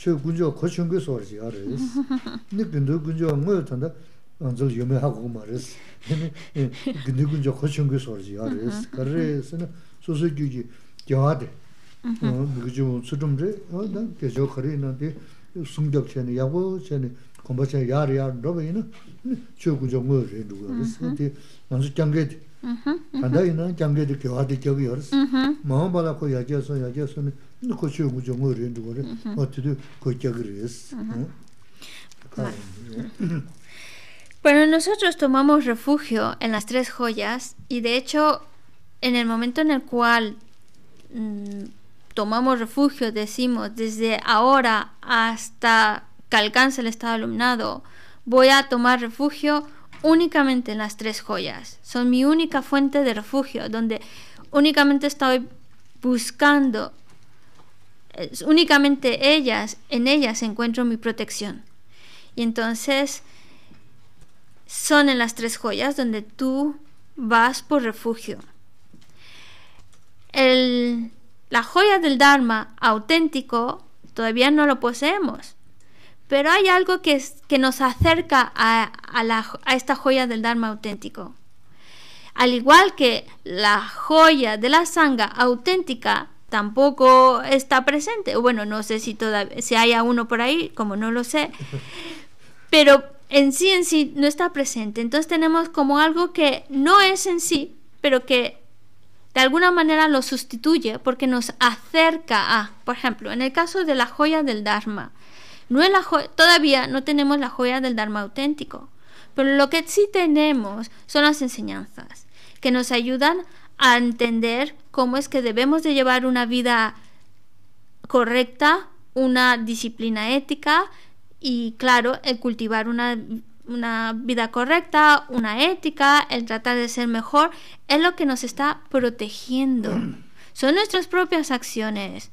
chö gunjo ko chungu so rji aris ni gundu gunjo ngö tanda anzul yume ha go maris gundu gunjo ko chungu so rji aris kare sene so so gyu gi gyade ngö gyu mu sudum re da ke jo khari na de sungdeok chene yago chene komba chene yar yar chö gunjo ngö anzu Mm-hmm. Mm-hmm. Mm-hmm. Bueno, nosotros tomamos refugio en las tres joyas y de hecho en el momento en el cual mm, tomamos refugio, decimos desde ahora hasta que alcance el estado alumnado, voy a tomar refugio únicamente en las tres joyas. Son mi única fuente de refugio, donde únicamente estoy buscando únicamente ellas, en ellas encuentro mi protección. Y entonces son en las tres joyas donde tú vas por refugio. la joya del Dharma auténtico todavía no lo poseemos, pero hay algo que, nos acerca a, a esta joya del Dharma auténtico. Al igual que la joya de la sanga auténtica, tampoco está presente. Bueno, no sé si todavía si haya uno por ahí, como no lo sé. Pero en sí en sí no está presente. Entonces tenemos como algo que no es en sí, pero que de alguna manera lo sustituye porque nos acerca a, por ejemplo, en el caso de la joya del Dharma. No es la todavía no tenemos la joya del Dharma auténtico, pero lo que sí tenemos son las enseñanzas que nos ayudan a entender cómo es que debemos de llevar una vida correcta, una disciplina ética y claro, el cultivar una, una vida correcta, una ética, el tratar de ser mejor, es lo que nos está protegiendo. Mm. Son nuestras propias acciones.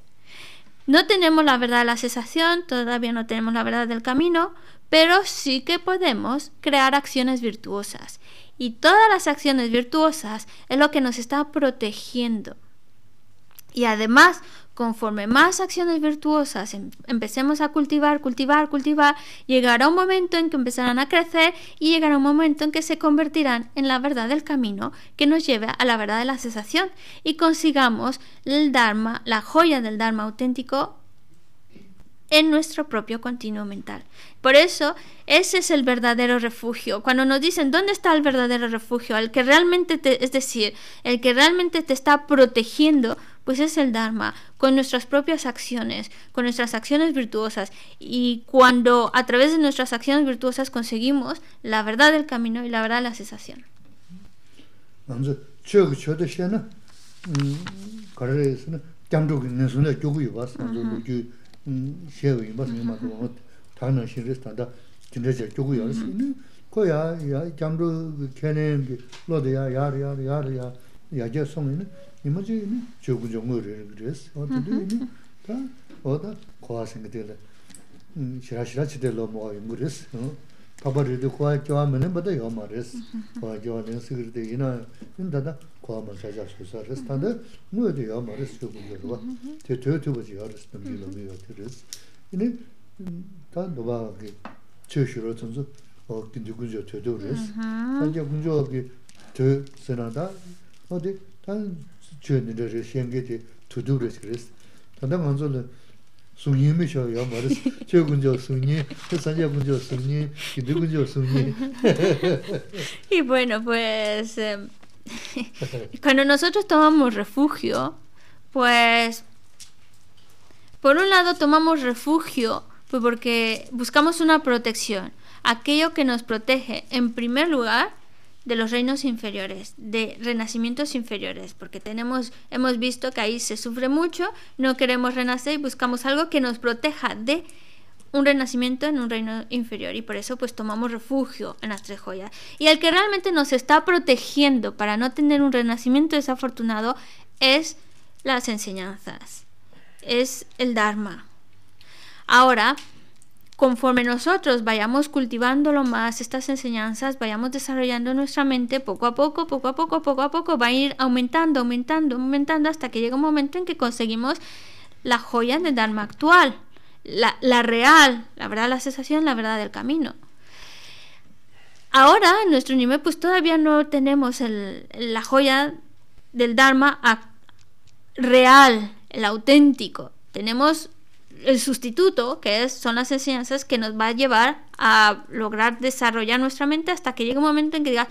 No tenemos la verdad de la cesación, todavía no tenemos la verdad del camino, pero sí que podemos crear acciones virtuosas. Y todas las acciones virtuosas es lo que nos está protegiendo. Y además, conforme más acciones virtuosas em, empecemos a cultivar, cultivar, cultivar, llegará un momento en que empezarán a crecer y llegará un momento en que se convertirán en la verdad del camino que nos lleve a la verdad de la cesación y consigamos el Dharma, la joya del Dharma auténtico en nuestro propio continuo mental. Por eso, ese es el verdadero refugio. Cuando nos dicen dónde está el verdadero refugio, el que realmente es decir, el que realmente te está protegiendo, pues es el Dharma, con nuestras propias acciones, con nuestras acciones virtuosas. Y cuando a través de nuestras acciones virtuosas conseguimos la verdad del camino y la verdad de la cesación. xiewe yinba san yinba san wang tangna xin res tangda jindra xe chugu yaa xin ni ko yaa, yaa, jamru kenen ki loda yaa, yaa, yaa, yaa, yaa, yaa jaa song yin yinba zi yin Papa riri kuwa kiwa mene bada yaw ma res, kuwa kiwa nin sikiri de ina, in dada kuwa ma sha sha shu sa res, 어 muwa de yaw ma res yu gu yuwa, te tuyo tuba ji yaw res, nam yu ki, ki, shenge Y bueno, pues em, cuando nosotros tomamos refugio, pues por un lado tomamos refugio pues, porque buscamos una protección, aquello que nos protege en primer lugar de los reinos inferiores, de renacimientos inferiores, porque tenemos, hemos visto que ahí se sufre mucho, no queremos renacer y buscamos algo que nos proteja de un renacimiento en un reino inferior y por eso pues tomamos refugio en las tres joyas. Y el que realmente nos está protegiendo para no tener un renacimiento desafortunado es las enseñanzas, es el Dharma. Ahora, conforme nosotros vayamos cultivando lo más, estas enseñanzas, vayamos desarrollando nuestra mente poco a poco, poco a poco, poco a poco, va a ir aumentando, aumentando, aumentando hasta que llega un momento en que conseguimos la joya del Dharma actual, la, real, la verdad, la sensación, la verdad del camino. Ahora, en nuestro nivel, pues todavía no tenemos la joya del Dharma real, el auténtico. Tenemos el sustituto, que es, son las enseñanzas que nos va a llevar a lograr desarrollar nuestra mente hasta que llegue un momento en que digas,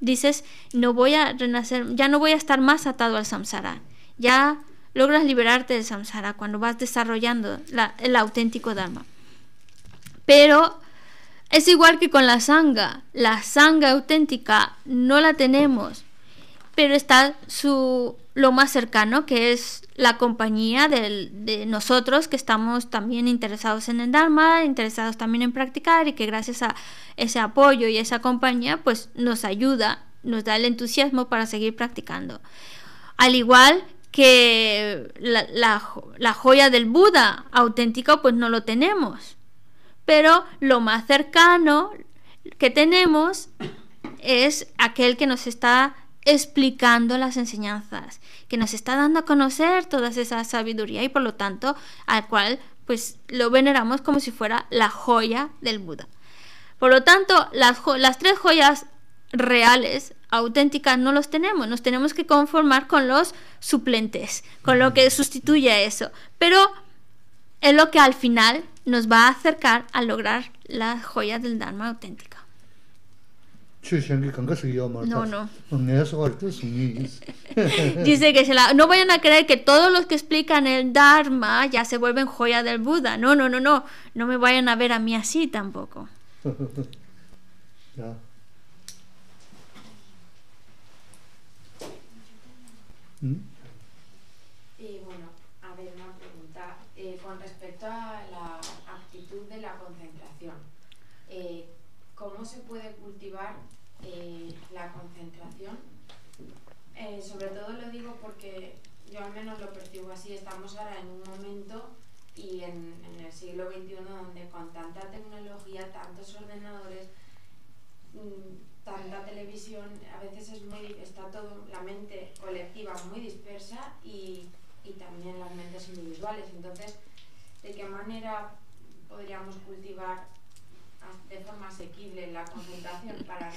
dices, no voy a renacer, ya no voy a estar más atado al samsara. Ya logras liberarte del samsara cuando vas desarrollando el auténtico dharma. Pero es igual que con la sanga. La sanga auténtica no la tenemos pero está su lo más cercano que es la compañía de, nosotros que estamos también interesados en el Dharma, interesados también en practicar y que gracias a ese apoyo y esa compañía pues nos ayuda, nos da el entusiasmo para seguir practicando. Al igual que la, la joya del Buda auténtico, pues no lo tenemos, pero lo más cercano que tenemos es aquel que nos está explicando las enseñanzas, que nos está dando a conocer toda esa sabiduría y por lo tanto al cual pues lo veneramos como si fuera la joya del Buda. Por lo tanto, las, las tres joyas reales, auténticas, no los tenemos. Nos tenemos que conformar con los suplentes, con lo que sustituye eso. Pero es lo que al final nos va a acercar a lograr las joyas del Dharma auténtica. No, no. Dice que se la, no vayan a creer que todos los que explican el Dharma ya se vuelven joya del Buda. No, no, no, no. No me vayan a ver a mí así tampoco. y en, el siglo XXI, donde con tanta tecnología, tantos ordenadores, mm, tanta televisión, a veces es muy, está toda la mente colectiva muy dispersa y, y también las mentes individuales. Entonces, ¿de qué manera podríamos cultivar de forma asequible la concentración para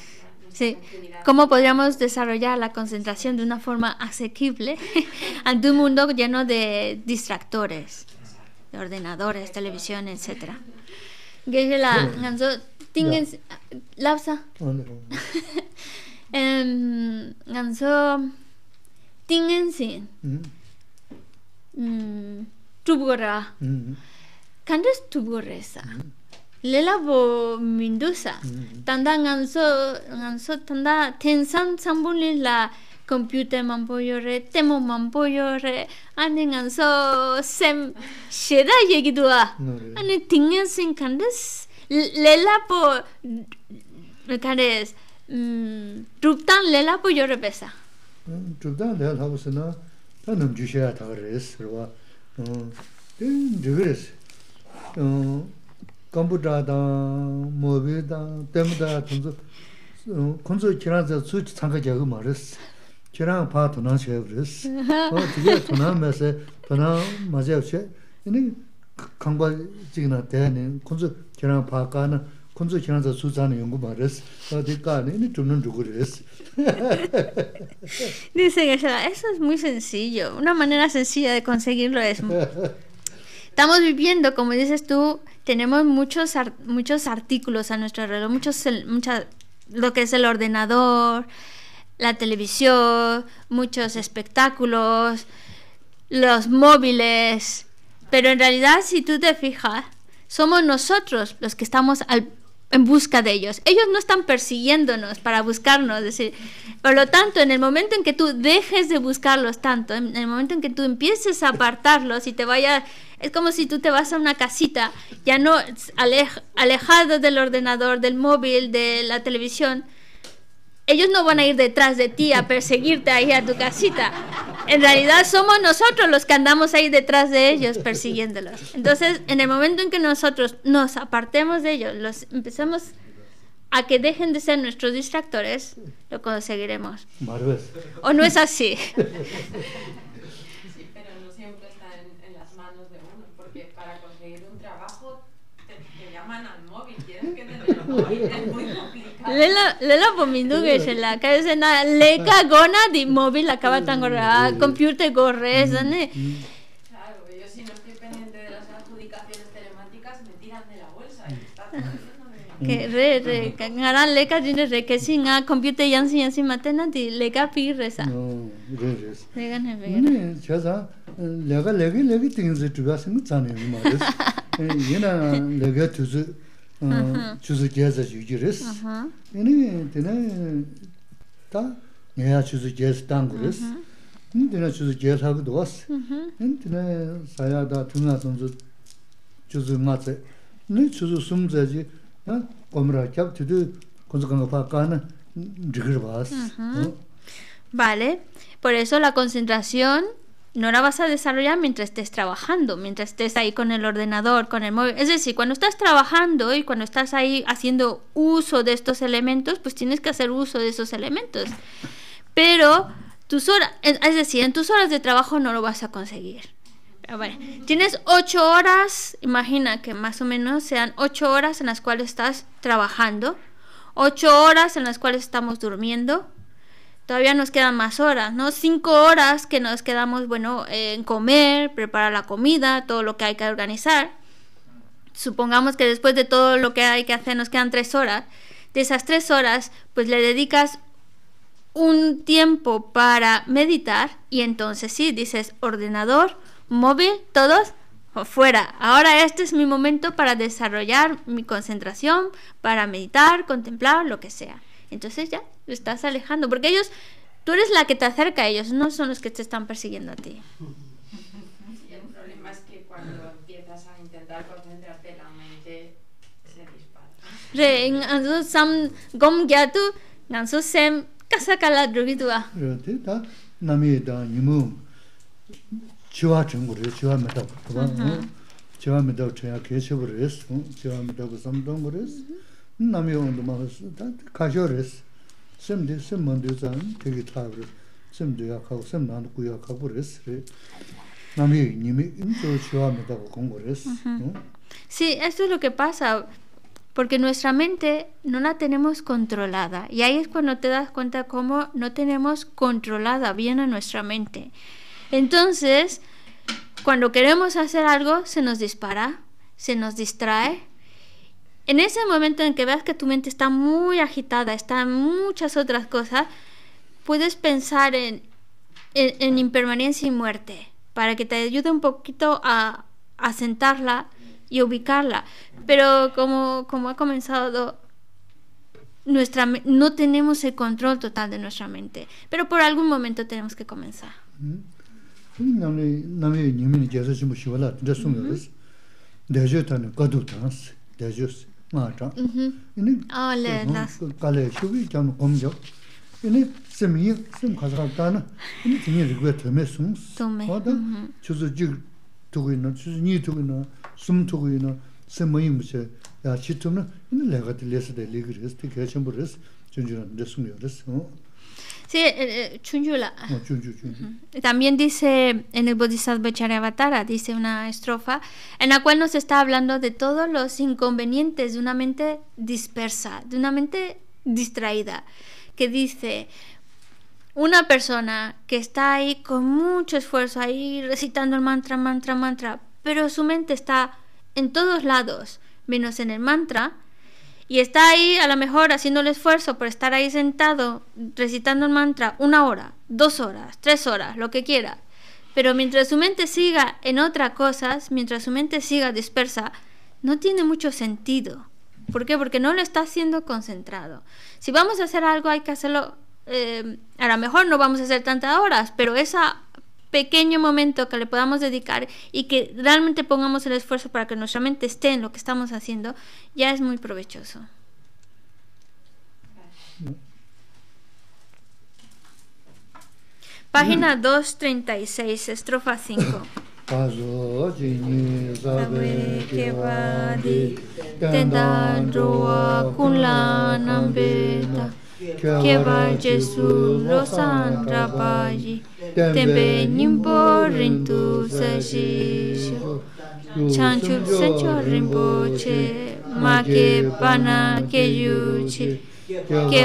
sí. Actividad. ¿Cómo podríamos desarrollar la concentración de una forma asequible ante un mundo lleno de distractores? de ordenadores, televisión, etcétera Gejela la tingen lapsa. Em ganzo tingen sin. Mm. mm Tubgora. Mm. Kandes tubgoresa. Mm. Lela bo mindusa. Tanda ganzo ganzo tanda tensan sambulin la kompyūtē mām pō yore, tēmō mām pō yore, ānē ngānsō sēm shēdā yegiduwa, ānē tīngiā sēn kandēs lēlā pō tāde mm, rūptān lēlā pō yore pēsā? rūptān lēlā pō sēnā, tā nōm jūshēyā tāgā rēs, rūwa, tēngi rīgā rēs, kompyūtā tāng, mōbi tāng, tēmō tāng, kōnsō kīrānsā shirāng pā tūnāng shayab rīs. O tīgī tūnāng mē sē, tūnāng mā shayab shay, inī kāngbā jīg nā tē nī, khuñzū shirāng pā kā nā, khuñzū shirāng sā sū tsā nā yungu mā rīs, o tī kā nī, inī tūnāng rūgu rīs. Dice que eso es muy sencillo, una manera sencilla de conseguirlo es... Estamos viviendo, como dices tú, tenemos muchos ar muchos artículos a nuestro alrededor, muchos, mucha, lo que es el ordenador, la televisión, muchos espectáculos, los móviles. Pero en realidad, si tú te fijas, somos nosotros los que estamos en busca de ellos. Ellos no están persiguiéndonos para buscarnos. decir, por lo tanto, en el momento en que tú dejes de buscarlos tanto, en el momento en que tú empieces a apartarlos y te vayas, es como si tú te vas a una casita, ya no alejado del ordenador, del móvil, de la televisión, ellos no van a ir detrás de ti a perseguirte ahí a tu casita. En realidad somos nosotros los que andamos ahí detrás de ellos persiguiéndolos. Entonces, en el momento en que nosotros nos apartemos de ellos, los empezamos a que dejen de ser nuestros distractores, lo conseguiremos. ¿O no es así? pero no siempre está en, las manos de uno, porque para conseguir un trabajo te, llaman al móvil, que lo es muy Lela, lela bomindugesela, kaizena leka gona di móvil acaba tan gorra, ah, computer gorres, ¿dane? Eh, claro, yo si no estoy pendiente de las adjudicaciones telemáticas me tiran de la bolsa que re re tiene que sin a computer yan sin no re re ne lega chūsū gyāsā yūgī rīs. Yīni dīna dā ngāyā chūsū gyāsā dāngu rīs. Yīni dīna chūsū gyāsā gu dōs. Yīni dīna sāyā dā tūngā sūmsū chūsū ngā tsā. Yīni chūsū sūmsā jī gomirā kyab Vale, por eso la concentración... no la vas a desarrollar mientras estés trabajando, mientras estés ahí con el ordenador, con el móvil. Es decir, cuando estás trabajando y cuando estás ahí haciendo uso de estos elementos, pues tienes que hacer uso de esos elementos. Pero tus horas, es decir, en tus horas de trabajo no lo vas a conseguir. tienes ocho horas, imagina que más o menos sean ocho horas en las cuales estás trabajando, ocho horas en las cuales estamos durmiendo, todavía nos quedan más horas, ¿no? Cinco horas que nos quedamos, bueno, en comer, preparar la comida, todo lo que hay que organizar. Supongamos que después de todo lo que hay que hacer nos quedan tres horas. De esas tres horas, pues le dedicas un tiempo para meditar y entonces sí, dices ordenador, móvil, todos fuera. Ahora este es mi momento para desarrollar mi concentración, para meditar, contemplar, lo que sea. Entonces ya, lo estás alejando, porque ellos, tú eres la que te acerca a ellos, no son los que te están persiguiendo a ti. el problema es que cuando empiezas a intentar concentrarte, la mente se dispara. Sí, esto es lo que pasa. porque nuestra mente no la tenemos controlada. Y ahí es cuando te das cuenta cómo no tenemos controlada bien a nuestra mente. Entonces, cuando queremos hacer algo, se nos dispara, se nos distrae, en ese momento en que veas que tu mente está muy agitada, está en muchas otras cosas, puedes pensar en, en, impermanencia y muerte, para que te ayude un poquito a, sentarla y ubicarla. Pero como, como ha comenzado, nuestra, no tenemos el control total de nuestra mente, pero por algún momento tenemos que comenzar. Mm-hmm. ngā chā. Yīni kālē shūbī chāng nō gōm chōk. Yīni sīm yīng, sīm khāsā khāsā tā nā, yīni tīngi rīgvē tōme sūngs. Tōme. Wā tā chūsū jīg tūgī nā, chūsū nī tūgī nā, sūm tūgī nā, sīm mā yīng bichā Sí, eh, eh, Chunjula. También dice en el Bodhisattva Charyavatara, dice una estrofa en la cual nos está hablando de todos los inconvenientes de una mente dispersa, de una mente distraída, que dice, una persona que está ahí con mucho esfuerzo, ahí recitando el mantra, mantra, mantra, pero su mente está en todos lados, menos en el mantra, y está ahí a lo mejor haciendo el esfuerzo por estar ahí sentado recitando el mantra una hora, dos horas, tres horas, lo que quiera. Pero mientras su mente siga en otras cosas, mientras su mente siga dispersa, no tiene mucho sentido. ¿Por qué? Porque no lo está haciendo concentrado. Si vamos a hacer algo hay que hacerlo, eh, a lo mejor no vamos a hacer tantas horas, pero esa pequeño momento que le podamos dedicar y que realmente pongamos el esfuerzo para que nuestra mente esté en lo que estamos haciendo, ya es muy provechoso. Página 236, mm. estrofa 5. kebar jesu losan rabayi tembe nimbo rintu sashisho chanchub sancho rimbo che ma ke pana ke yu che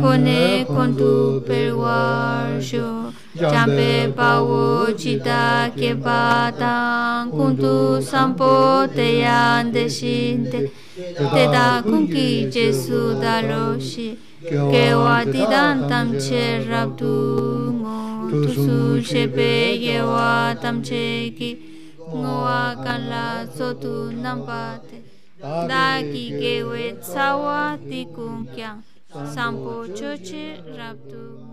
kone kontu perwar sho jambe pawo chita ke patang kuntu sampo te yande shinte te da kunki jesu dalo shi ke wa didan tam che rab tu mo tu su pe ye wa tam che ki ngo wa kan la so tu nam pa te da ki ke we sawa ti kun kya sampo choche rabdu